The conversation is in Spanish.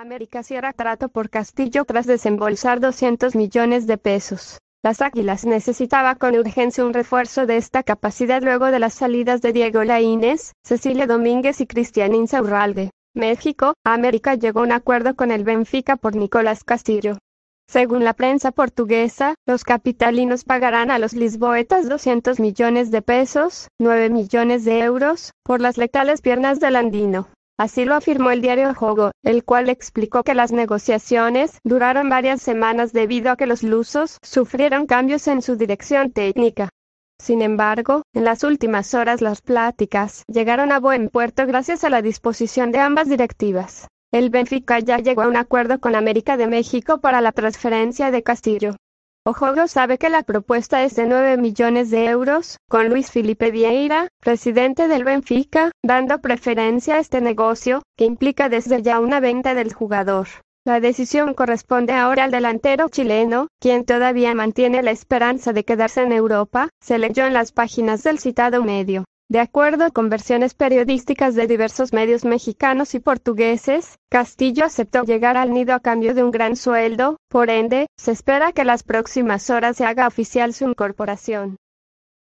América cierra trato por Castillo tras desembolsar 200 millones de pesos. Las Águilas necesitaba con urgencia un refuerzo de esta capacidad luego de las salidas de Diego Laínez, Cecilia Domínguez y Cristian Insaurralde. México, América llegó a un acuerdo con el Benfica por Nicolás Castillo. Según la prensa portuguesa, los capitalinos pagarán a los lisboetas 200 millones de pesos, 9 millones de euros, por las letales piernas del andino. Así lo afirmó el diario Jogo, el cual explicó que las negociaciones duraron varias semanas debido a que los lusos sufrieron cambios en su dirección técnica. Sin embargo, en las últimas horas las pláticas llegaron a buen puerto gracias a la disposición de ambas directivas. El Benfica ya llegó a un acuerdo con América de México para la transferencia de Castillo. Ojogo sabe que la propuesta es de 9 millones de euros, con Luis Felipe Vieira, presidente del Benfica, dando preferencia a este negocio, que implica desde ya una venta del jugador. La decisión corresponde ahora al delantero chileno, quien todavía mantiene la esperanza de quedarse en Europa, se leyó en las páginas del citado medio. De acuerdo con versiones periodísticas de diversos medios mexicanos y portugueses, Castillo aceptó llegar al nido a cambio de un gran sueldo, por ende, se espera que las próximas horas se haga oficial su incorporación.